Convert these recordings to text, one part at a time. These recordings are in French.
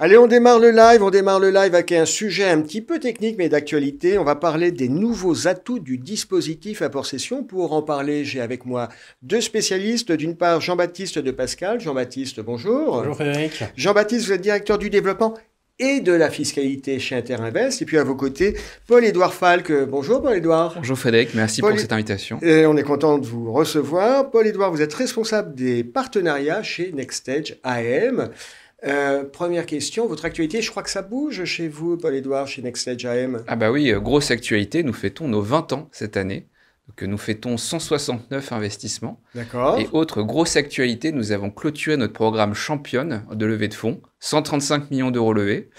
Allez, on démarre le live. On démarre le live avec un sujet un petit peu technique mais d'actualité. On va parler des nouveaux atouts du dispositif à Session. Pour en parler, j'ai avec moi deux spécialistes. D'une part, Jean-Baptiste de Pascal. Jean-Baptiste, bonjour. Bonjour Frédéric. Jean-Baptiste, vous êtes directeur du développement et de la fiscalité chez Interinvest. Et puis à vos côtés, Paul-Édouard Falque. Bonjour Paul-Édouard. Bonjour Frédéric, merci pour cette invitation. Et on est content de vous recevoir. Paul-Édouard, vous êtes responsable des partenariats chez Nextedge AM. Euh, première question, votre actualité, je crois que ça bouge chez vous, Paul-Édouard, chez Next AM. Ah bah oui, euh, grosse actualité, nous fêtons nos 20 ans cette année. que euh, nous fêtons 169 investissements. D'accord. Et autre grosse actualité, nous avons clôturé notre programme championne de levée de fonds, 135 millions d'euros levés.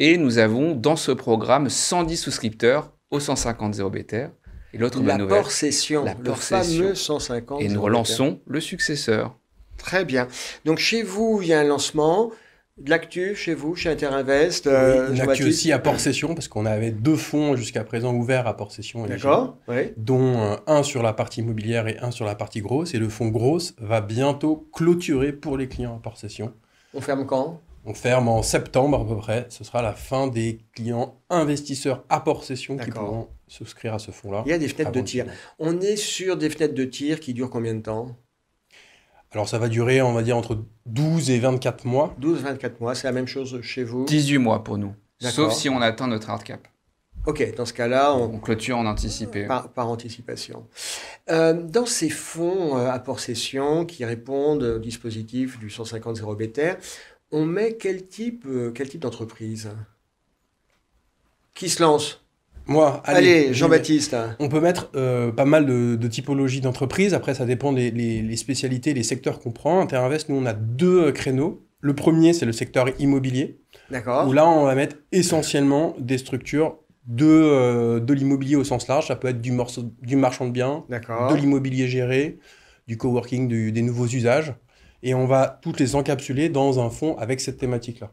Et nous avons dans ce programme 110 souscripteurs au 150 zéro BTR. Et l'autre la nouvelle, la le fameux 150. Et nous relançons le successeur. Très bien. Donc chez vous, il y a un lancement de l'actu chez vous, chez Interinvest De euh, L'actu aussi à Port-Session, parce qu'on avait deux fonds jusqu'à présent ouverts à Port-Session. D'accord, oui. Dont euh, un sur la partie immobilière et un sur la partie grosse. Et le fonds grosse va bientôt clôturer pour les clients à Port-Session. On ferme quand on ferme en septembre à peu près. Ce sera la fin des clients investisseurs à port session qui pourront souscrire à ce fonds-là. Il y a des fenêtres de tir. On est sur des fenêtres de tir qui durent combien de temps alors ça va durer, on va dire, entre 12 et 24 mois. 12-24 mois, c'est la même chose chez vous 18 mois pour nous, sauf si on atteint notre hard cap. Ok, dans ce cas-là, on... clôture en anticipé. Par, anticipation. Euh, dans ces fonds euh, à session qui répondent au dispositif du 150-0 BTR, on met quel type, euh, quel type d'entreprise Qui se lance allez, Jean-Baptiste. Hein. On peut mettre euh, pas mal de, typologies d'entreprises. Après, ça dépend des les, spécialités, les secteurs qu'on prend. Interinvest, nous, on a deux euh, créneaux. Le premier, c'est le secteur immobilier. D'accord. Où là, on va mettre essentiellement des structures de, euh, de l'immobilier au sens large. Ça peut être du, morceau, du marchand de biens, de l'immobilier géré, du coworking, des nouveaux usages. Et on va toutes les encapsuler dans un fonds avec cette thématique-là.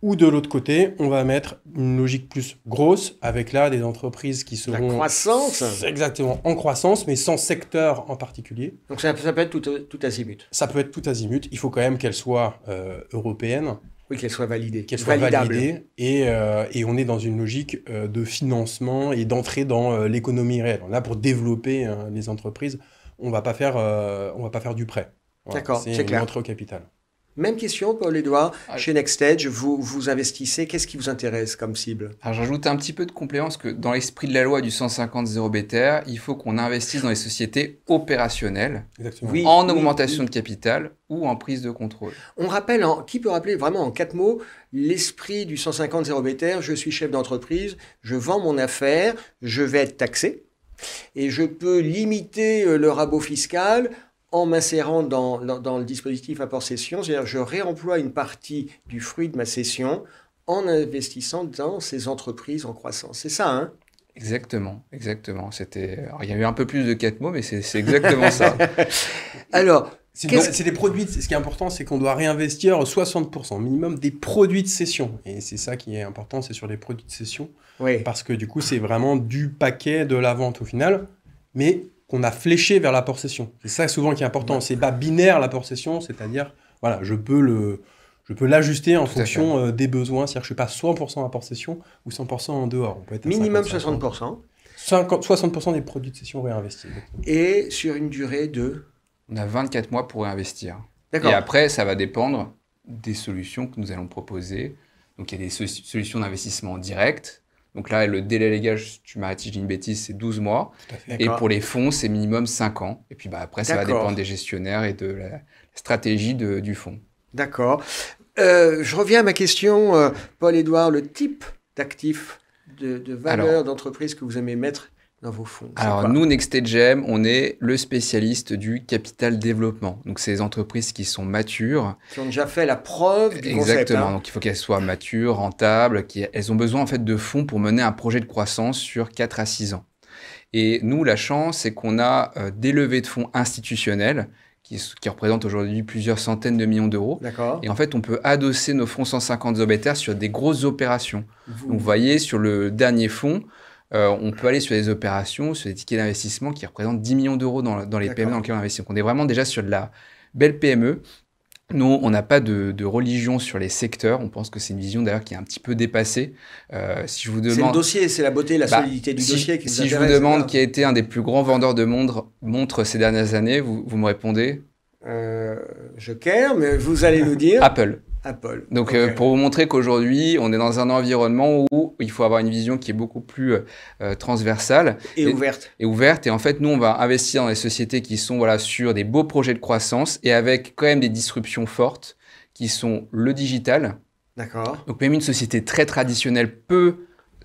Ou de l'autre côté, on va mettre une logique plus grosse, avec là des entreprises qui seront... La croissance Exactement, en croissance, mais sans secteur en particulier. Donc ça, peut être tout, azimut Ça peut être tout azimut. Il faut quand même qu'elle soit euh, européenne. Oui, qu'elle soit validée. Qu'elle soit validée. Euh, et, on est dans une logique euh, de financement et d'entrée dans l'économie réelle. Là, pour développer hein, les entreprises, on ne va pas faire du prêt. D'accord, c'est clair. Une entrée au capital. Même question, paul édouard ah Chez Nextedge. vous, vous investissez. Qu'est-ce qui vous intéresse comme cible Alors, j'ajoute un petit peu de complément, parce que dans l'esprit de la loi du 150-0 BTR, il faut qu'on investisse dans les sociétés opérationnelles, oui, en augmentation de capital ou en prise de contrôle. On rappelle, hein, qui peut rappeler vraiment en quatre mots, l'esprit du 150-0 BTR Je suis chef d'entreprise, je vends mon affaire, je vais être taxé, et je peux limiter euh, le rabot fiscal en m'insérant dans, le dispositif apport session, à dire je réemploie une partie du fruit de ma session en investissant dans ces entreprises en croissance. C'est ça, hein Exactement, exactement. C'était, il y a eu un peu plus de quatre mots, mais c'est exactement ça. Alors, c'est -ce... des produits. Ce qui est important, c'est qu'on doit réinvestir 60% minimum des produits de session. Et c'est ça qui est important, c'est sur les produits de session. Parce que du coup, c'est vraiment du paquet de la vente au final. Mais qu'on a fléché vers la possession. C'est ça souvent qui est important. C'est pas binaire la possession, c'est-à-dire, voilà, je peux le, je peux l'ajuster en fonction euh, des besoins. C'est-à-dire que je suis pas 100% à possession ou 100% en dehors. On peut être Minimum 60%. 60% des produits de session réinvestis. Et sur une durée de On a 24 mois pour réinvestir. Et après, ça va dépendre des solutions que nous allons proposer. Donc il y a des solutions d'investissement direct donc là, le délai légal, tu m'as si une bêtise, c'est 12 mois. Et pour les fonds, c'est minimum 5 ans. Et puis bah, après, ça va dépendre des gestionnaires et de la stratégie de, du fonds. D'accord. Euh, je reviens à ma question, euh, Paul-Édouard, le type d'actif de valeur d'entreprise que vous aimez mettre dans vos fonds Alors nous, NextGem, on est le spécialiste du capital développement. Donc ces entreprises qui sont matures. Qui ont déjà fait la preuve du Exactement. Concept, Exactement. Hein. Donc il faut qu'elles soient matures, rentables. Qui... Elles ont besoin en fait de fonds pour mener un projet de croissance sur 4 à 6 ans. Et nous, la chance, c'est qu'on a euh, des levées de fonds institutionnels qui, représentent aujourd'hui plusieurs centaines de millions d'euros. D'accord. Et en fait, on peut adosser nos fonds 150 obétaires sur des grosses opérations. Donc, vous voyez, sur le dernier fonds, euh, on peut aller sur des opérations, sur des tickets d'investissement qui représentent 10 millions d'euros dans, les PME dans lesquelles on investit. Donc on est vraiment déjà sur de la belle PME. Nous, on n'a pas de, religion sur les secteurs. On pense que c'est une vision d'ailleurs qui est un petit peu dépassée. Euh, si je vous demande, c'est le dossier, c'est la beauté, la bah, solidité du dossier. Qui si je vous demande qui a été un des plus grands vendeurs de monde, montres ces dernières années, vous, me répondez euh, Je care mais vous allez nous dire Apple. Apple. Donc euh, pour vous montrer qu'aujourd'hui, on est dans un environnement où il faut avoir une vision qui est beaucoup plus euh, euh, transversale. Et, ouverte. Et ouverte. Et en fait, nous, on va investir dans des sociétés qui sont voilà, sur des beaux projets de croissance et avec quand même des disruptions fortes qui sont le digital. D'accord. Donc même une société très traditionnelle peut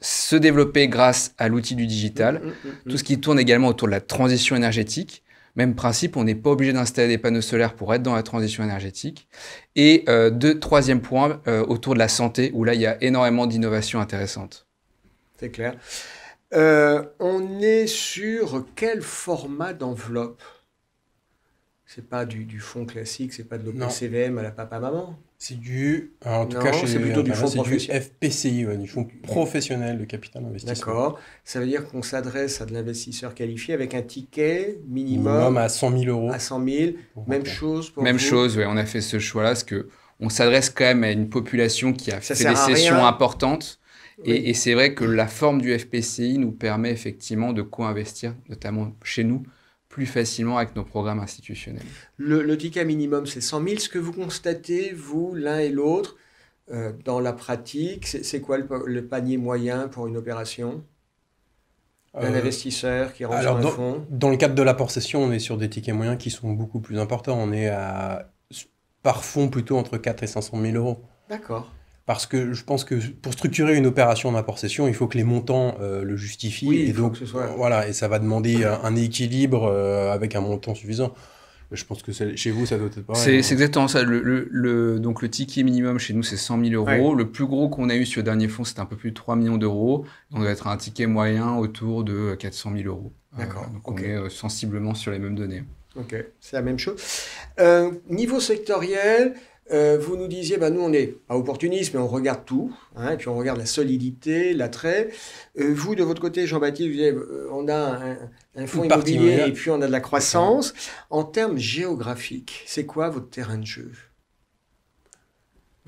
se développer grâce à l'outil du digital. Mm, mm, mm, Tout ce qui tourne également autour de la transition énergétique. Même principe, on n'est pas obligé d'installer des panneaux solaires pour être dans la transition énergétique. Et euh, deux, troisième point, euh, autour de la santé, où là, il y a énormément d'innovations intéressantes. C'est clair. Euh, on est sur quel format d'enveloppe C'est pas du, du, fond classique, c'est pas de l'OPCVM à la papa-maman c'est du. Euh, en tout cas, plutôt fonds professionnel. FPCI, du fonds professionnel de capital investissement. D'accord. Ça veut dire qu'on s'adresse à de l'investisseur qualifié avec un ticket minimum. à 100 000 euros. À Même chose pour Même chose, ouais, on a fait ce choix-là parce que on s'adresse quand même à une population qui a fait des sessions importantes. et c'est vrai que la forme du FPCI nous permet effectivement de co-investir, notamment chez nous, plus facilement avec nos programmes institutionnels. Le, ticket minimum, c'est 100 000. Ce que vous constatez, vous, l'un et l'autre, euh, dans la pratique, c'est quoi le, panier moyen pour une opération Un euh, investisseur qui rentre dans, un fonds Dans le cadre de la possession, on est sur des tickets moyens qui sont beaucoup plus importants. On est à, par fonds plutôt entre 4 et 500 000 euros. D'accord parce que je pense que pour structurer une opération dimport session il faut que les montants euh, le justifient. Oui, et donc, que ce soit... voilà, et ça va demander un, équilibre euh, avec un montant suffisant. Je pense que chez vous, ça doit être hein. C'est, exactement ça. Le, donc, le ticket minimum chez nous, c'est 100 000 euros. Le plus gros qu'on a eu sur le dernier fonds, c'était un peu plus de 3 millions d'euros. On doit être un ticket moyen autour de 400 euh, 000 euros. D'accord. donc, on est sensiblement sur les mêmes données. Ok, c'est la même chose. niveau sectoriel, euh, vous nous disiez, bah, nous on est à opportunisme mais on regarde tout, hein, et puis on regarde la solidité, l'attrait. Euh, vous, de votre côté, Jean-Baptiste, euh, on a un, un fonds immobilier et puis on a de la croissance. En termes géographiques, c'est quoi votre terrain de jeu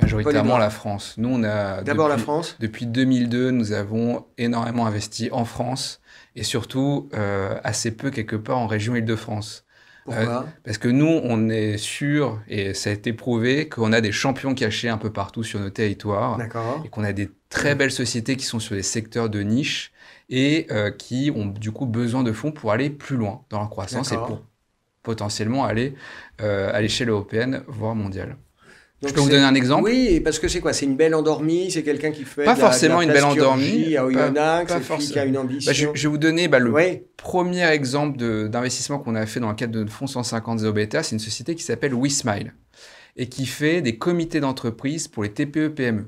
Majoritairement la France. Nous, on a. D'abord la France Depuis 2002, nous avons énormément investi en France et surtout assez peu, quelque part, en région Île-de-France. Euh, parce que nous, on est sûr, et ça a été prouvé, qu'on a des champions cachés un peu partout sur nos territoires. Et qu'on a des très mm. belles sociétés qui sont sur des secteurs de niche et euh, qui ont du coup besoin de fonds pour aller plus loin dans leur croissance et pour potentiellement aller euh, à l'échelle européenne, voire mondiale je peux vous donner un exemple Oui, parce que c'est quoi C'est une belle endormie C'est quelqu'un qui fait. Pas forcément une belle endormie. À Oyonnax, qui a une bah, ambition. je, vais vous donner bah, le premier exemple d'investissement qu'on a fait dans le cadre de fonds 150 Zéro C'est une société qui s'appelle WeSmile et qui fait des comités d'entreprise pour les TPE-PME. E.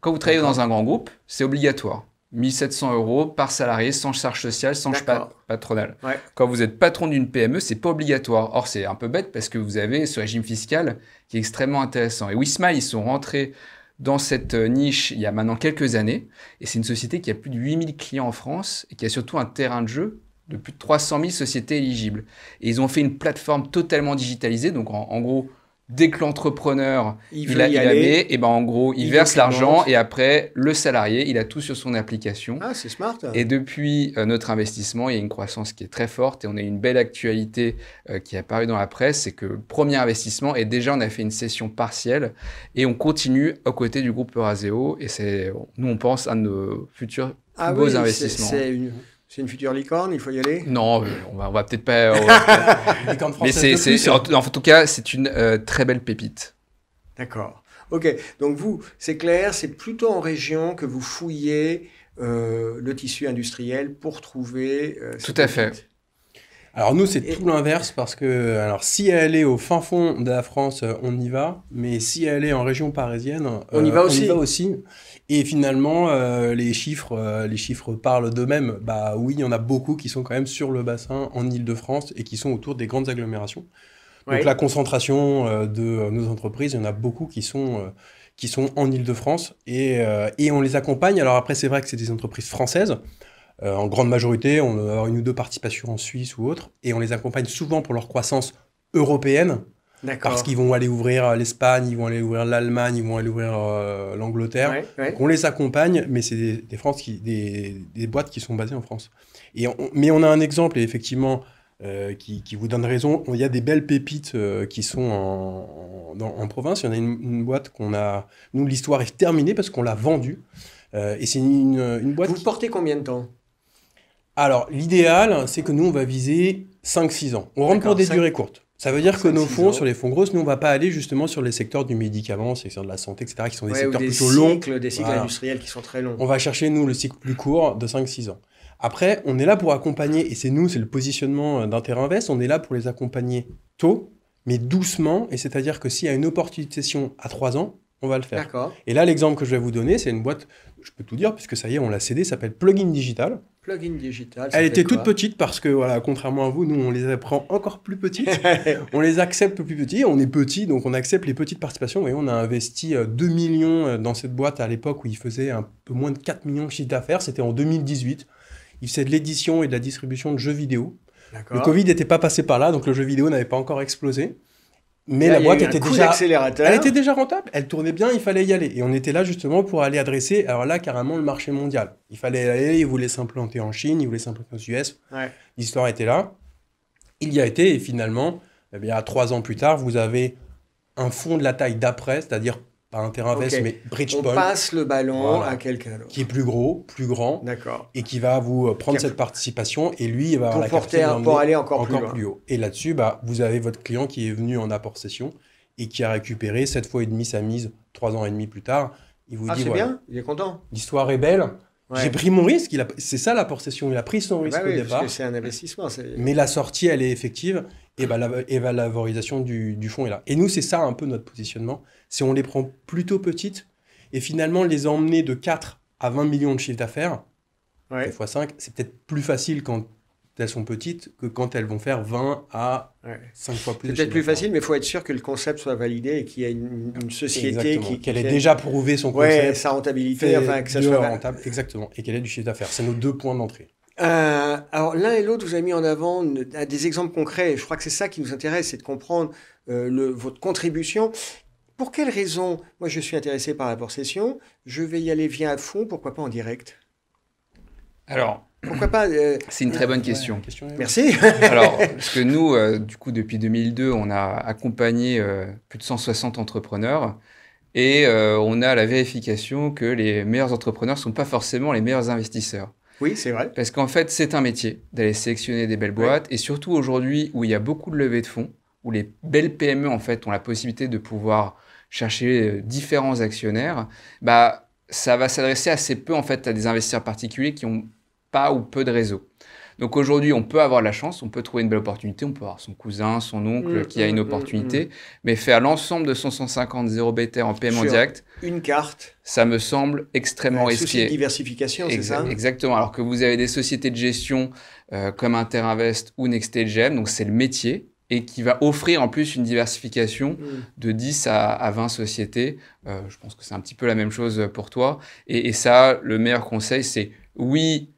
Quand vous travaillez dans un grand groupe, c'est obligatoire. 1700 euros par salarié, sans charge sociale, sans charge patronale. Quand vous êtes patron d'une PME, c'est pas obligatoire. Or, c'est un peu bête parce que vous avez ce régime fiscal qui est extrêmement intéressant. Et Wisma, ils sont rentrés dans cette euh, niche il y a maintenant quelques années. Et c'est une société qui a plus de 8000 clients en France et qui a surtout un terrain de jeu de plus de 300 000 sociétés éligibles. Et ils ont fait une plateforme totalement digitalisée. Donc, en gros, dès que l'entrepreneur il, a, et eh ben en gros, il, verse l'argent et après le salarié, il a tout sur son application. Ah, c'est smart. Et depuis euh, notre investissement, il y a une croissance qui est très forte et on a une belle actualité euh, qui est apparue dans la presse, c'est que le premier investissement et déjà on a fait une session partielle et on continue aux côtés du groupe Euraseo et c'est nous on pense à nos futurs ah investissements. une... C'est une future licorne, il faut y aller Non, euh, on va, va peut-être pas. Euh, mais c'est, en, en, tout cas, c'est une euh, très belle pépite. D'accord. Ok, donc vous, c'est clair, c'est plutôt en région que vous fouillez le tissu industriel pour trouver. tout à fait. Alors nous, c'est tout l'inverse parce que alors si elle est au fin fond de la France, euh, on y va, mais si elle est en région parisienne, on, y, euh, va aussi. Et finalement, euh, les chiffres, les chiffres parlent d'eux-mêmes. Bah oui, il y en a beaucoup qui sont quand même sur le bassin en Île-de-France et qui sont autour des grandes agglomérations. Donc la concentration de nos entreprises, il y en a beaucoup qui sont qui sont en Ile-de-France et, on les accompagne. Alors après, c'est vrai que c'est des entreprises françaises, euh, en grande majorité, on a avoir une ou deux participations en Suisse ou autre, et on les accompagne souvent pour leur croissance européenne, parce qu'ils vont aller ouvrir euh, l'Espagne, ils vont aller ouvrir l'Allemagne, ils vont aller ouvrir euh, l'Angleterre. On les accompagne, mais c'est des, France qui, des, boîtes qui sont basées en France. Et mais on a un exemple, et effectivement, qui, vous donne raison. Il y a des belles pépites qui sont en, province. Il y en a une, boîte qu'on a. Nous, l'histoire est terminée parce qu'on l'a vendue. et c'est une, boîte. Vous portez combien de temps alors, l'idéal, c'est que nous, on va viser 5-6 ans. On rentre pour des durées courtes. Ça veut dire que nos fonds, sur les fonds grosses, nous, on ne va pas aller justement sur les secteurs du médicament, secteurs de la santé, etc., qui sont des secteurs plutôt longs. Des cycles industriels qui sont très longs. On va chercher, nous, le cycle plus court de 5-6 ans. Après, on est là pour accompagner, et c'est nous, c'est le positionnement d'Interinvest, on est là pour les accompagner tôt, mais doucement, et c'est-à-dire que s'il y a une opportunité à 3 ans, on va le faire. Et là, l'exemple que je vais vous donner, c'est une boîte, je peux tout dire, puisque ça y est, on l'a cédée, s'appelle Plugin Digital. Plugin Digital. Elle était toute petite parce que, voilà, contrairement à vous, nous, on les apprend encore plus petites. on les accepte plus petits. On est petit, donc on accepte les petites participations. Et on a investi 2 euh, millions euh, dans cette boîte à l'époque où il faisait un peu moins de 4 millions de chiffre d'affaires. C'était en 2018. Il faisait de l'édition et de la distribution de jeux vidéo. Le Covid n'était pas passé par là, donc le jeu vidéo n'avait pas encore explosé. Mais la boîte était déjà, elle était déjà rentable, elle tournait bien, il fallait y aller. Et on était là justement pour aller adresser, alors là carrément le marché mondial. Il fallait aller, ils voulaient s'implanter en Chine, ils voulaient s'implanter aux US. L'histoire était là. Il y a été et finalement, eh bien trois ans plus tard, vous avez un fonds de la taille d'après, c'est-à-dire pas un terrain mais bridge On passe le ballon à quelqu'un d'autre. Qui est plus gros, plus grand. D'accord. Et qui va vous euh, prendre cette participation. Et lui, il va avoir la porter, pour aller encore, plus, haut. Et là-dessus, bah, vous avez votre client qui est venu en apport session et qui a récupéré cette fois et demi sa mise trois ans et demi plus tard. Il vous ah, dit, c'est bien, il est content. L'histoire est belle. J'ai pris mon risque. A... C'est ça la session. Il a pris son bah risque au départ. C'est un investissement. Mais la sortie, elle est effective et bah, bah, la, valorisation du, fonds est là. Et nous, c'est ça un peu notre positionnement, c'est on les prend plutôt petites et finalement les emmener de 4 à 20 millions de chiffre d'affaires, ouais. fois 5 c'est peut-être plus facile quand elles sont petites que quand elles vont faire 20 à 5 fois plus. C'est peut-être plus facile, mais il faut être sûr que le concept soit validé et qu'il y ait une, société qui... Qu'elle ait déjà prouvé son concept. sa rentabilité, enfin que ça soit... rentable. Exactement, et qu'elle ait du chiffre d'affaires. C'est nos deux points d'entrée. Euh, alors l'un et l'autre vous a mis en avant des exemples concrets. je crois que c'est ça qui nous intéresse, c'est de comprendre euh, votre contribution. Pour quelles raisons Moi, je suis intéressé par la possession. Je vais y aller bien à fond. Pourquoi pas en direct Alors. Pourquoi pas euh, C'est une très bonne question. question Merci. alors, parce que nous, du coup, depuis 2002, on a accompagné plus de 160 entrepreneurs. Et on a la vérification que les meilleurs entrepreneurs ne sont pas forcément les meilleurs investisseurs. Oui, c'est vrai. Parce qu'en fait, c'est un métier d'aller sélectionner des belles boîtes. Et surtout aujourd'hui, où il y a beaucoup de levées de fonds, où les belles PME, en fait, ont la possibilité de pouvoir chercher euh, différents actionnaires, bah, ça va s'adresser assez peu, en fait, à des investisseurs particuliers qui n'ont pas ou peu de réseau. Donc aujourd'hui, on peut avoir la chance, on peut trouver une belle opportunité, on peut avoir son cousin, son oncle mm, qui a une mm, mm, opportunité, mais faire l'ensemble de 150 zéro bêta en paiement direct. Une carte. Ça me semble extrêmement risqué. Une diversification, c'est ça Exactement. Alors que vous avez des sociétés de gestion euh, comme Interinvest ou NextGM, donc c'est le métier, et qui va offrir en plus une diversification de 10 à, 20 sociétés. Euh, je pense que c'est un petit peu la même chose pour toi. et ça, le meilleur conseil, c'est oui,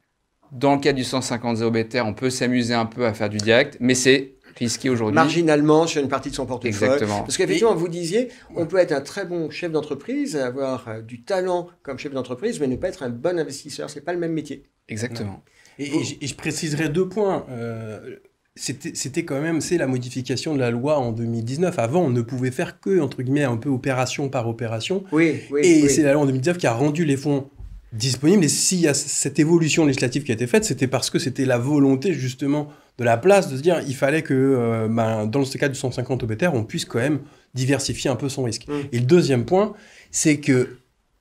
dans le cas du 150 ZOBTR, on peut s'amuser un peu à faire du direct, mais c'est risqué aujourd'hui. Marginalement, sur une partie de son portefeuille. Exactement. Parce qu'effectivement, vous disiez, on peut être un très bon chef d'entreprise, avoir euh, du talent comme chef d'entreprise, mais ne pas être un bon investisseur. C'est pas le même métier. Exactement. Et, je, préciserai deux points. Euh, c'était quand même, c'est la modification de la loi en 2019. Avant, on ne pouvait faire que, entre guillemets, un peu opération par opération. Oui, oui. Et c'est la loi en 2019 qui a rendu les fonds disponible. Et s'il y a cette évolution législative qui a été faite, c'était parce que c'était la volonté justement de la place de se dire il fallait que euh, ben, dans le cas du 150 BTR, on puisse quand même diversifier un peu son risque. Mmh. Et le deuxième point, c'est que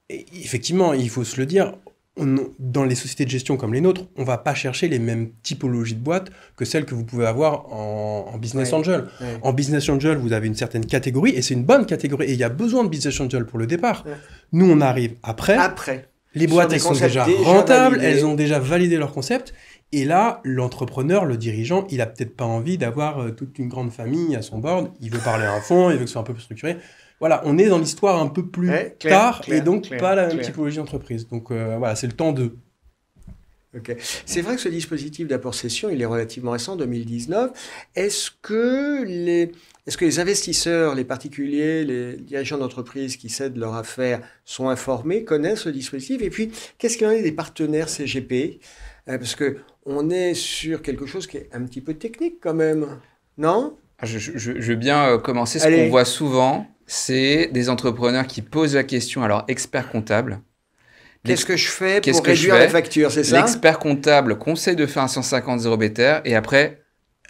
effectivement, il faut se le dire, dans les sociétés de gestion comme les nôtres, on va pas chercher les mêmes typologies de boîtes que celles que vous pouvez avoir en, business angel. En business angel, vous avez une certaine catégorie et c'est une bonne catégorie et il y a besoin de business angel pour le départ. Nous, on arrive après. Après. Les boîtes, elles sont déjà, rentables, elles ont déjà validé leur concept. Et là, l'entrepreneur, le dirigeant, il a peut-être pas envie d'avoir euh, toute une grande famille à son board. Il veut parler à fond, il veut que ce soit un peu plus structuré. Voilà, on est dans l'histoire un peu plus tard et donc pas la même typologie d'entreprise. Donc euh, voilà, c'est le temps de c'est vrai que ce dispositif d'apport-cession, il est relativement récent, 2019. Est-ce que les, investisseurs, les particuliers, les dirigeants d'entreprise qui cèdent leur affaire sont informés, connaissent ce dispositif Et puis, qu'est-ce qu'il en est des partenaires CGP euh, Parce que on est sur quelque chose qui est un petit peu technique quand même, non ah, je, veux bien euh, commencer. Ce qu'on voit souvent, c'est des entrepreneurs qui posent la question à leurs expert comptable Qu'est-ce que je fais pour réduire la facture, c'est ça L'expert comptable conseille de faire un 150 zéro BTR et après,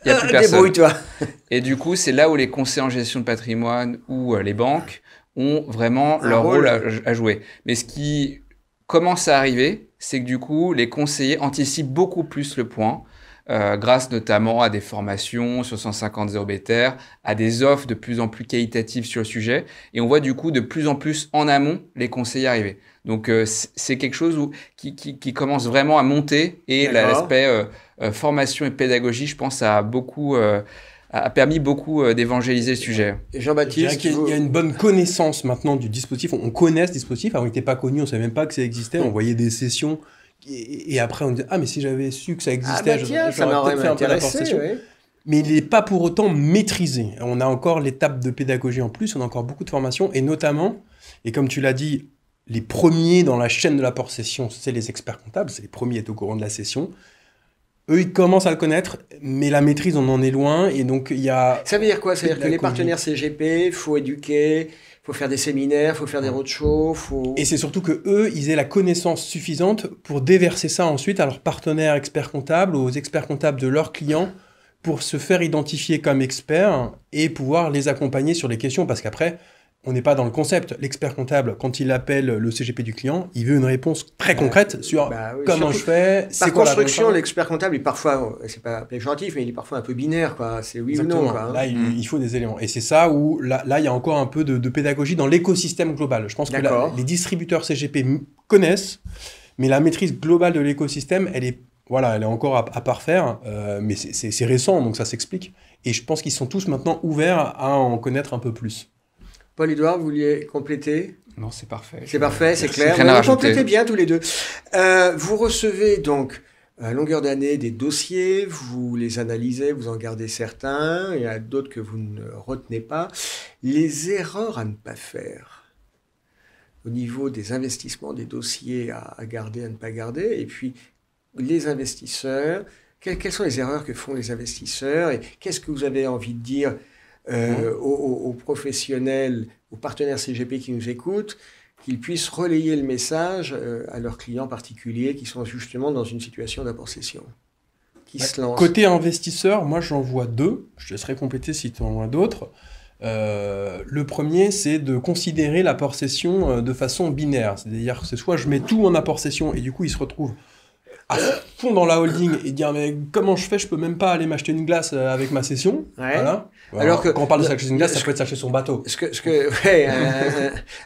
il n'y a euh, plus personne. personne. toi Et du coup, c'est là où les conseillers en gestion de patrimoine ou euh, les banques ont vraiment leur rôle, à jouer. Mais ce qui commence à arriver, c'est que du coup, les conseillers anticipent beaucoup plus le point euh, grâce notamment à des formations sur 150 zéro à des offres de plus en plus qualitatives sur le sujet. Et on voit du coup de plus en plus en amont les conseils arriver. Donc euh, c'est quelque chose qui, commence vraiment à monter et l'aspect euh, formation et pédagogie, je pense, a beaucoup permis beaucoup d'évangéliser le sujet. Jean-Baptiste, il, il, y a une bonne connaissance maintenant du dispositif. On connaît ce dispositif. Avant, il n'était pas connu, on savait même pas que ça existait. On voyait des sessions et, après on dit ah mais si j'avais su que ça ah, existait, bah j'aurais bah tiens, ça fait un peu Mais il n'est pas pour autant maîtrisé. On a encore l'étape de pédagogie en plus, on a encore beaucoup de formations et notamment, et comme tu l'as dit, les premiers dans la chaîne de la session, c'est les experts comptables, c'est les premiers à être au courant de la session. Eux, ils commencent à le connaître, mais la maîtrise, on en est loin, et donc il y a... Ça veut dire quoi Ça veut dire que les partenaires CGP, faut éduquer, faut faire des séminaires, faut faire des roadshows. Faut... Et c'est surtout que eux, ils aient la connaissance suffisante pour déverser ça ensuite à leurs partenaires experts comptables, ou aux experts comptables de leurs clients, pour se faire identifier comme experts et pouvoir les accompagner sur les questions. Parce qu'après, on n'est pas dans le concept. L'expert comptable, quand il appelle le CGP du client, il veut une réponse très concrète bah, sur bah comment je fais. Par construction, l'expert comptable, il parfois, euh, c'est pas péjoratif, mais il est parfois un peu binaire, C'est oui ou non. Hein. Là, mm. il, faut des éléments. Et c'est ça où, là, il y a encore un peu de, pédagogie dans l'écosystème global. Je pense que les distributeurs CGP connaissent, mais la maîtrise globale de l'écosystème, elle est voilà, elle est encore à, parfaire, euh, mais c'est récent, donc ça s'explique. Et je pense qu'ils sont tous maintenant ouverts à en connaître un peu plus. Paul-Édouard, vous vouliez compléter Non, c'est parfait. C'est parfait, c'est clair. Vous complétez bien tous les deux. Euh, vous recevez donc à longueur d'année des dossiers, vous les analysez, vous en gardez certains, il y a d'autres que vous ne retenez pas. Les erreurs à ne pas faire au niveau des investissements, des dossiers à, garder, à ne pas garder, et puis les investisseurs, quelles sont les erreurs que font les investisseurs, et qu'est-ce que vous avez envie de dire Mhm. Euh, aux, professionnels, aux partenaires CGP qui nous écoutent, qu'ils puissent relayer le message euh, à leurs clients particuliers qui sont justement dans une situation d'apport-cession. Qui Côté investisseur, moi j'en vois deux. Je te laisserai compléter si tu en vois d'autres. Euh, le premier, c'est de considérer l'apport-cession de façon binaire. C'est-à-dire que c'est soit je mets tout en apport-cession et du coup il se retrouve fond dans la holding et dire mais comment je fais je peux même pas aller m'acheter une glace euh, avec ma session voilà. alors que quand on parle de s'acheter une glace ça peut être s'acheter son bateau ce que ce que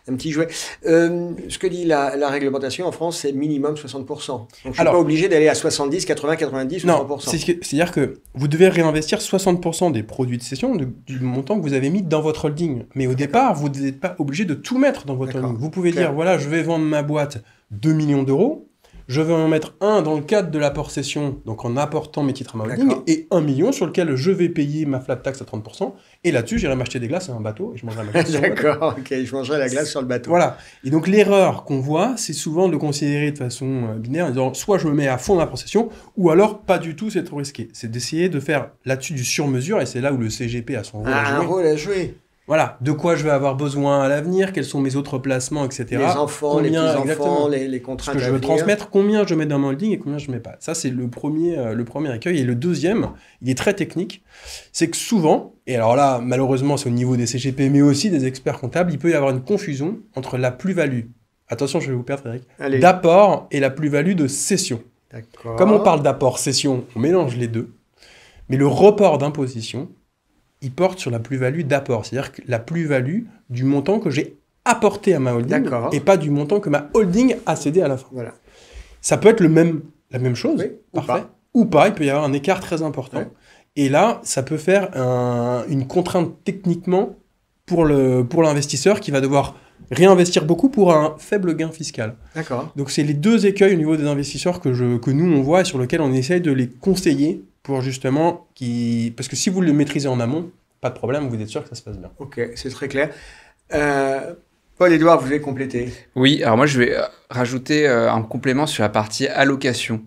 un, petit jouet euh, ce que dit la, réglementation en France c'est minimum 60% donc je suis pas obligé d'aller à 70 80 90 non, c'est c'est à dire que vous devez réinvestir 60% des produits de session du montant que vous avez mis dans votre holding mais au départ vous n'êtes pas obligé de tout mettre dans votre holding vous pouvez dire voilà je vais vendre ma boîte 2 millions d'euros je vais en mettre un dans le cadre de l'apport session, donc en apportant mes titres à ma et un million sur lequel je vais payer ma flat tax à 30%, et là-dessus, j'irai m'acheter des glaces et un bateau, et je mangerai ma glace. D'accord, je mangerai la glace sur le bateau. Voilà. Et donc, l'erreur qu'on voit, c'est souvent de considérer de façon euh, binaire, en disant soit je me mets à fond dans la procession, ou alors pas du tout, c'est trop risqué. C'est d'essayer de faire là-dessus du sur-mesure, et c'est là où le CGP a son rôle à ah, jouer. Un rôle à jouer voilà, de quoi je vais avoir besoin à l'avenir, quels sont mes autres placements, etc. Les enfants, les les, contraintes. que je veux transmettre, combien je mets dans mon holding et combien je ne mets pas. Ça, c'est le premier, euh, le premier accueil. Et le deuxième, il est très technique, c'est que souvent, et alors là, malheureusement, c'est au niveau des CGP, mais aussi des experts comptables, il peut y avoir une confusion entre la plus-value, attention, je vais vous perdre, Frédéric, d'apport et la plus-value de cession. Comme on parle d'apport-cession, on mélange les deux. Mais le report d'imposition, il porte sur la plus-value d'apport, c'est-à-dire la plus-value du montant que j'ai apporté à ma holding et pas du montant que ma holding a cédé à la fin. Voilà. Ça peut être le même, la même chose, parfait, ou pas. il peut y avoir un écart très important. Et là, ça peut faire une contrainte techniquement pour l'investisseur pour qui va devoir réinvestir beaucoup pour un faible gain fiscal. D'accord. Donc c'est les deux écueils au niveau des investisseurs que, je, que nous on voit et sur lesquels on essaye de les conseiller pour justement qui parce que si vous le maîtrisez en amont, pas de problème, vous êtes sûr que ça se passe bien. Ok, c'est très clair. Euh, Paul Edouard, vous voulez compléter Oui, alors moi je vais euh, rajouter euh, un complément sur la partie allocation.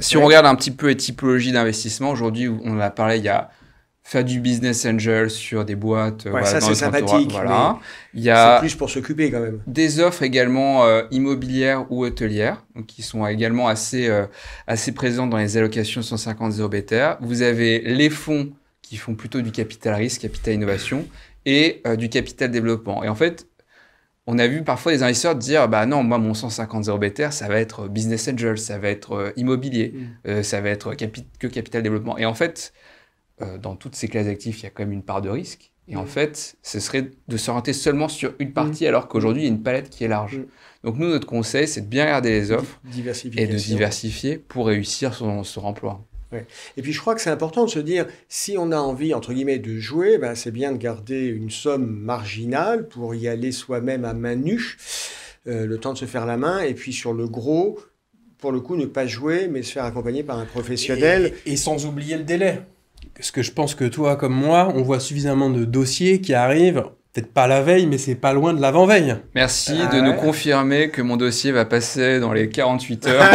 si on regarde un petit peu les typologies d'investissement, aujourd'hui on en a parlé il y a faire du business angel sur des boîtes. Euh, ça c'est sympathique. Voilà. Il y a plus pour s'occuper quand même. Des offres également euh, immobilières ou hôtelières, donc qui sont également assez euh, assez présentes dans les allocations 150 0 BTR. Vous avez les fonds qui font plutôt du capital risque, capital innovation et du capital développement. Et en fait, on a vu parfois des investisseurs dire bah non moi mon 150 0 BTR ça va être business angel ça va être immobilier mmh. ça va être que capital développement et en fait euh, dans toutes ces classes d'actifs, il y a quand même une part de risque. Et en mm. fait, ce serait de s'orienter seulement sur une partie, mm. alors qu'aujourd'hui, il y a une palette qui est large. Mm. Donc, nous, notre conseil, c'est de bien garder les offres et de diversifier pour réussir son, emploi. Et puis je crois que c'est important de se dire, si on a envie, entre guillemets, de jouer, ben, c'est bien de garder une somme marginale pour y aller soi-même à main nue, euh, le temps de se faire la main, et puis sur le gros, pour le coup, ne pas jouer, mais se faire accompagner par un professionnel. et sans oublier le délai ce que je pense que toi comme moi, on voit suffisamment de dossiers qui arrivent, peut-être pas la veille, mais c'est pas loin de l'avant-veille. Merci ah de nous confirmer que mon dossier va passer dans les 48 heures.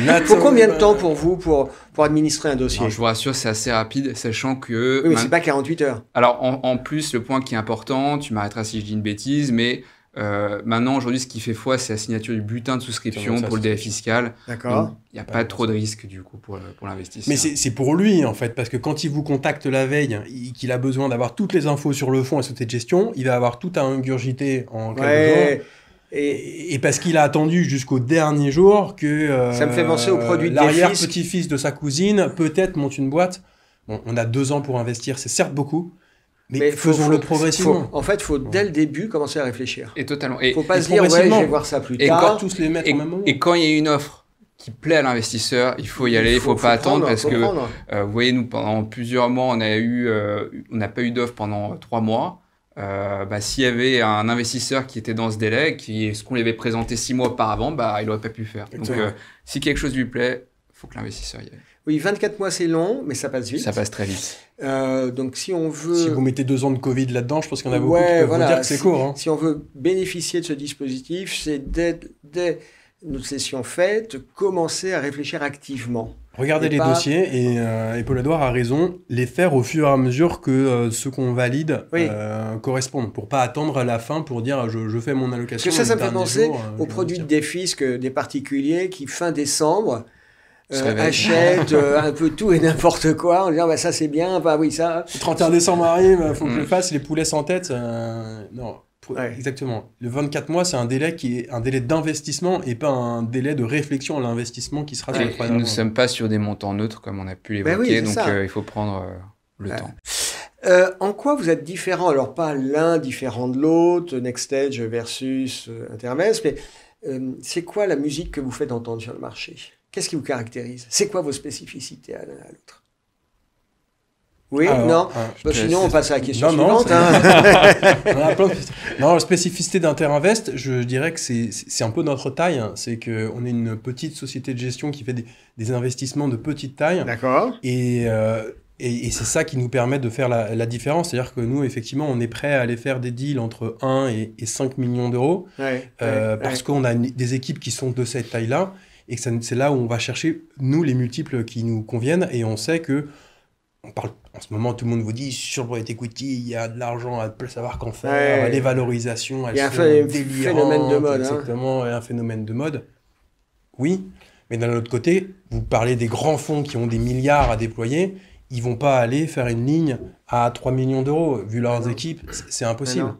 Il combien de euh, temps pour vous pour, administrer un dossier Je vous rassure, c'est assez rapide, sachant que... Oui, mais c'est pas 48 heures. Alors, en, en, plus, le point qui est important, tu m'arrêteras si je dis une bêtise, mais euh, maintenant, aujourd'hui, ce qui fait foi, c'est la signature du butin de souscription pour le DF fiscal. D'accord. Il n'y a pas trop de risque, du coup, pour, pour l'investisseur. Mais c'est pour lui, en fait, parce que quand il vous contacte la veille, qu'il a besoin d'avoir toutes les infos sur le fonds et sur de gestion, il va avoir tout à ingurgiter en quelques jours. Et, et, parce qu'il a attendu jusqu'au dernier jour que euh, ça me fait penser au l'arrière petit-fils de sa cousine peut-être monte une boîte. Bon, on a deux ans pour investir, c'est certes beaucoup, mais, faisons-le progressivement. en fait, il faut dès le début commencer à réfléchir. Et totalement. Et, faut pas se dire, ouais, je vais voir ça plus et tard. Quand, tous les mettre et, moment. et quand il y a une offre qui plaît à l'investisseur, il faut y aller, il faut, faut, pas attendre parce que euh, vous voyez nous pendant plusieurs mois on a eu, euh, on n'a pas eu d'offre pendant trois mois. Euh, bah, s'il y avait un investisseur qui était dans ce délai, qui ce qu'on lui avait présenté six mois auparavant, bah il n'aurait pas pu faire. Donc si quelque chose lui plaît, faut que l'investisseur y aille. Oui, 24 mois, c'est long, mais ça passe vite. Ça passe très vite. Euh, donc, si on veut. Si vous mettez deux ans de Covid là-dedans, je pense qu'il y en a beaucoup qui peuvent dire que c'est court. Hein. Si on veut bénéficier de ce dispositif, c'est dès, dès notre session faite, commencer à réfléchir activement. Regardez les dossiers et, euh, Paul a raison, les faire au fur et à mesure que euh, ce qu'on valide correspondent, pour pas attendre à la fin pour dire je, fais mon allocation. ça, ça me fait penser aux produits de fiscs des particuliers qui, fin décembre, euh, achète euh, un peu tout et n'importe quoi en disant bah, ça c'est bien, bah oui ça. 31 décembre arrive, il faut que je mm. fasse, les poulets sans tête. non, exactement. Le 24 mois, c'est un délai qui est un délai d'investissement et pas un délai de réflexion à l'investissement qui sera sur Nous ne sommes pas sur des montants neutres comme on a pu bah les voir donc euh, il faut prendre le temps. en quoi vous êtes différent Alors, pas l'un différent de l'autre, nextage versus euh, mais c'est quoi la musique que vous faites entendre sur le marché Qu'est-ce qui vous caractérise C'est quoi vos spécificités à l'autre oui, ou non. Euh, bah, sinon, on passe à la question suivante. Non, non, hein. la spécificité d'Interinvest, je dirais que c'est un peu notre taille. Hein. C'est C'est qu'on est une petite société de gestion qui fait des, investissements de petite taille. D'accord. Euh, et, c'est ça qui nous permet de faire la, différence. C'est-à-dire que nous, effectivement, on est prêt à aller faire des deals entre 1 et, 5 millions d'euros. Euh, parce qu'on a des équipes qui sont de cette taille-là et que c'est là où on va chercher, nous, les multiples qui nous conviennent, et on sait que, on parle, en ce moment, tout le monde vous dit, sur le equity, il y a de l'argent à ne savoir qu'en faire, les valorisations, elles il y a un phénomène de mode. Hein. Exactement, un phénomène de mode. Oui, mais d'un autre côté, vous parlez des grands fonds qui ont des milliards à déployer, ils vont pas aller faire une ligne à 3 millions d'euros, vu leurs équipes, c'est ah impossible.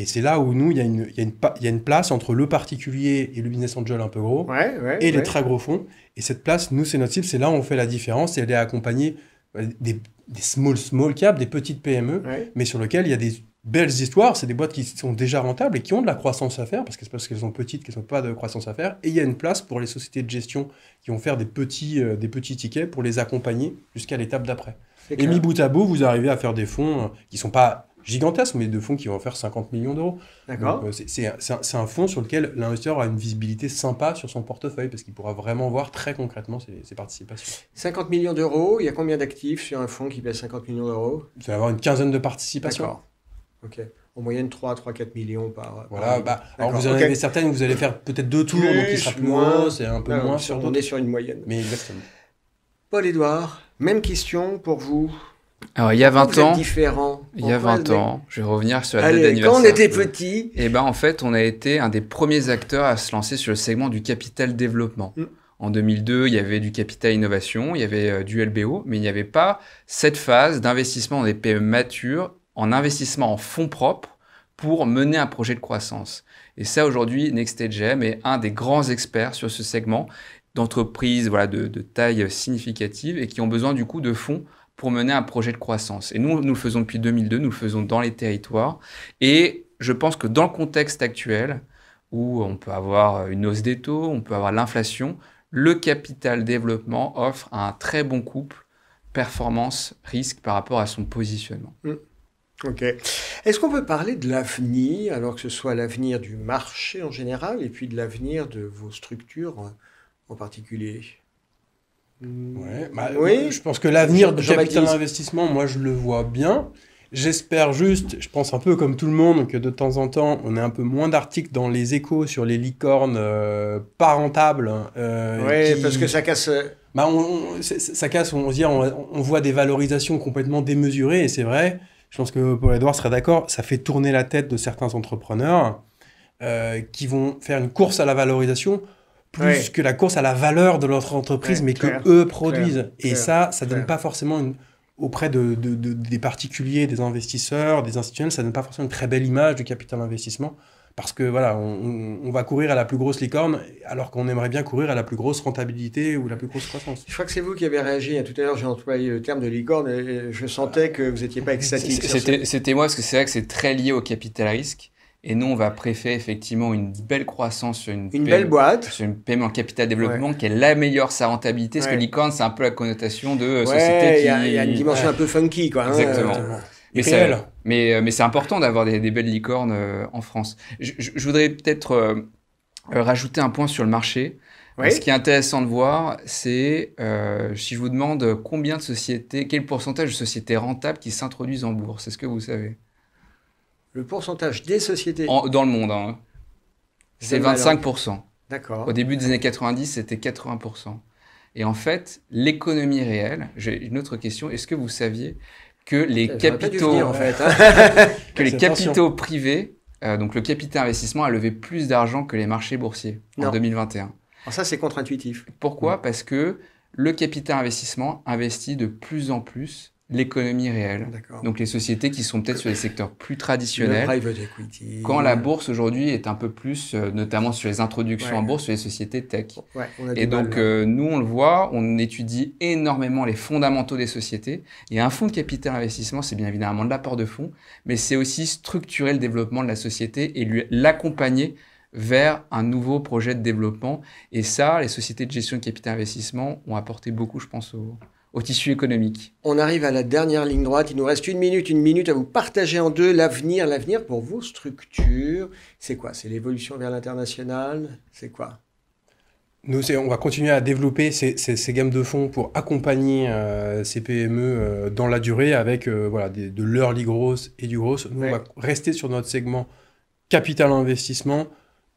Et c'est là où nous, il y, a une place entre le particulier et le business angel un peu gros et les très gros fonds. Et cette place, nous, c'est notre cible, c'est là où on fait la différence et elle est accompagnée euh, des, des small, small cap, des petites PME, mais sur lequel il y a des belles histoires. C'est des boîtes qui sont déjà rentables et qui ont de la croissance à faire parce que parce qu'elles sont petites qu'elles n'ont pas de croissance à faire. Et il y a une place pour les sociétés de gestion qui vont faire des petits, euh, des petits tickets pour les accompagner jusqu'à l'étape d'après. Et mi bout à bout, vous arrivez à faire des fonds euh, qui ne sont pas gigantesque, mais de fonds qui vont faire 50 millions d'euros. D'accord. Euh, c'est un, fonds sur lequel l'investisseur aura une visibilité sympa sur son portefeuille, parce qu'il pourra vraiment voir très concrètement ses, participations. 50 millions d'euros, il y a combien d'actifs sur un fonds qui pèse 50 millions d'euros Vous va avoir une quinzaine de participations. D'accord. Ok en moyenne 3, 3, 4 millions par. Voilà, bah, alors vous en avez certaines, vous allez faire peut-être deux tours, donc il sera plus moins, c'est un peu moins sur On sur une moyenne. Mais exactement. Paul-Édouard, même question pour vous. Alors, il y a 20 ans, il y a 20 ans, je vais revenir sur la Allez, date d'anniversaire. Quand on était petit, et eh ben en fait, on a été un des premiers acteurs à se lancer sur le segment du capital développement. Mm. En 2002, il y avait du capital innovation, il y avait euh, du LBO, mais il n'y avait pas cette phase d'investissement dans des PME matures, en investissement en fonds propres pour mener un projet de croissance. Et ça, aujourd'hui, NextEdgem est un des grands experts sur ce segment d'entreprises voilà, de, de, taille significative et qui ont besoin du coup de fonds pour mener un projet de croissance. Et nous, nous le faisons depuis 2002, nous le faisons dans les territoires. Et je pense que dans le contexte actuel, où on peut avoir une hausse des taux, on peut avoir l'inflation, le capital développement offre un très bon couple performance-risque par rapport à son positionnement. Mmh. Ok. Est-ce qu'on peut parler de l'avenir, alors que ce soit l'avenir du marché en général et puis de l'avenir de vos structures en particulier Ouais, bah, oui. Je pense que l'avenir de capital investissement, moi, je le vois bien. J'espère juste, je pense un peu comme tout le monde, que de temps en temps, on a un peu moins d'articles dans les échos sur les licornes euh, pas rentables. Hein, euh, oui, parce que ça casse. Euh, bah, on, on, ça casse, on, on, voit des valorisations complètement démesurées, et c'est vrai. Je pense que Paul-Edouard serait d'accord, ça fait tourner la tête de certains entrepreneurs qui vont faire une course à la valorisation plus que la course à la valeur de notre entreprise, mais qu'eux que eux produisent. et ça, ça donne pas forcément une, auprès de, des particuliers, des investisseurs, des institutionnels, ça donne pas forcément une très belle image du capital investissement. Parce que voilà, on, va courir à la plus grosse licorne, alors qu'on aimerait bien courir à la plus grosse rentabilité ou la plus grosse croissance. Je crois que c'est vous qui avez réagi. Tout à l'heure, j'ai employé le terme de licorne et je sentais que vous n'étiez pas extatique. C'était moi, parce que c'est vrai que c'est très lié au capital risque. Et nous, on va préférer effectivement une belle croissance sur une, belle boîte. une paiement capital développement qui améliore sa rentabilité. Parce que licorne, c'est un peu la connotation de euh, société qui. Il y, a une dimension un peu funky, quoi. Hein. Exactement. mais, euh, mais, c'est important d'avoir des, belles licornes euh, en France. Je, voudrais peut-être rajouter un point sur le marché. Ce qui est intéressant de voir, c'est si je vous demande combien de sociétés, quel pourcentage de sociétés rentables qui s'introduisent en bourse. Est-ce que vous savez le pourcentage des sociétés. dans le monde, hein. c'est 25%. D'accord. Au début des années 90, c'était 80%. Et en fait, l'économie réelle, j'ai une autre question, est-ce que vous saviez que les capitaux, en fait, hein. que les capitaux privés, euh, donc le capital investissement, a levé plus d'argent que les marchés boursiers en 2021 Alors ça, c'est contre-intuitif. Pourquoi mm. Parce que le capital investissement investit de plus en plus l'économie réelle. Donc les sociétés qui sont peut-être sur les secteurs plus traditionnels. quand la bourse aujourd'hui est un peu plus, euh, notamment sur les introductions en bourse, sur les sociétés tech. et donc euh, nous, on le voit, on étudie énormément les fondamentaux des sociétés. Et un fonds de capital investissement, c'est bien évidemment de l'apport de fonds, mais c'est aussi structurer le développement de la société et l'accompagner vers un nouveau projet de développement. Et ça, les sociétés de gestion de capital investissement ont apporté beaucoup, je pense, au, au tissu économique. On arrive à la dernière ligne droite. Il nous reste une minute, une minute à vous partager en deux l'avenir. L'avenir pour vos structures, c'est quoi C'est l'évolution vers l'international C'est quoi nous, on va continuer à développer ces, gammes de fonds pour accompagner euh, ces PME euh, dans la durée avec euh, voilà, de l'early growth et du growth. on va rester sur notre segment capital investissement,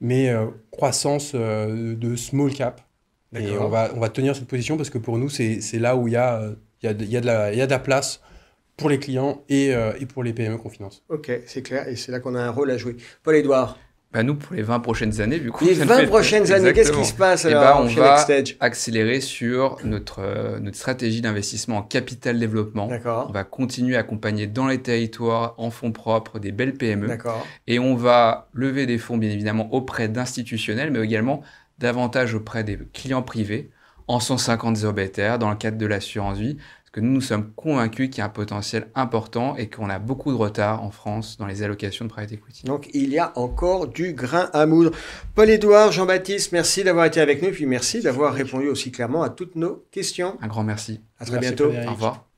mais croissance de small cap et on va, on va tenir cette position parce que pour nous, c'est là où il y a, euh, y, a de, y, la, y a de la place pour les clients et, euh, et pour les PME qu'on finance. Ok, c'est clair. Et c'est là qu'on a un rôle à jouer. Paul-Édouard ben nous, pour les 20 prochaines années, du coup... Les 20 prochaines années, qu'est-ce qui se passe eh alors, ben, on va accélérer sur notre, euh, notre stratégie d'investissement en capital développement. On va continuer à accompagner dans les territoires, en fonds propres, des belles PME. Et on va lever des fonds, bien évidemment, auprès d'institutionnels, mais également davantage auprès des clients privés en 150 obétaires dans le cadre de l'assurance vie, parce que nous, nous sommes convaincus qu'il y a un potentiel important et qu'on a beaucoup de retard en France dans les allocations de private equity. Donc, il y a encore du grain à moudre. Paul-Édouard, Jean-Baptiste, merci d'avoir été avec nous, puis merci d'avoir répondu aussi clairement à toutes nos questions. Un grand merci. À très bientôt. Au revoir.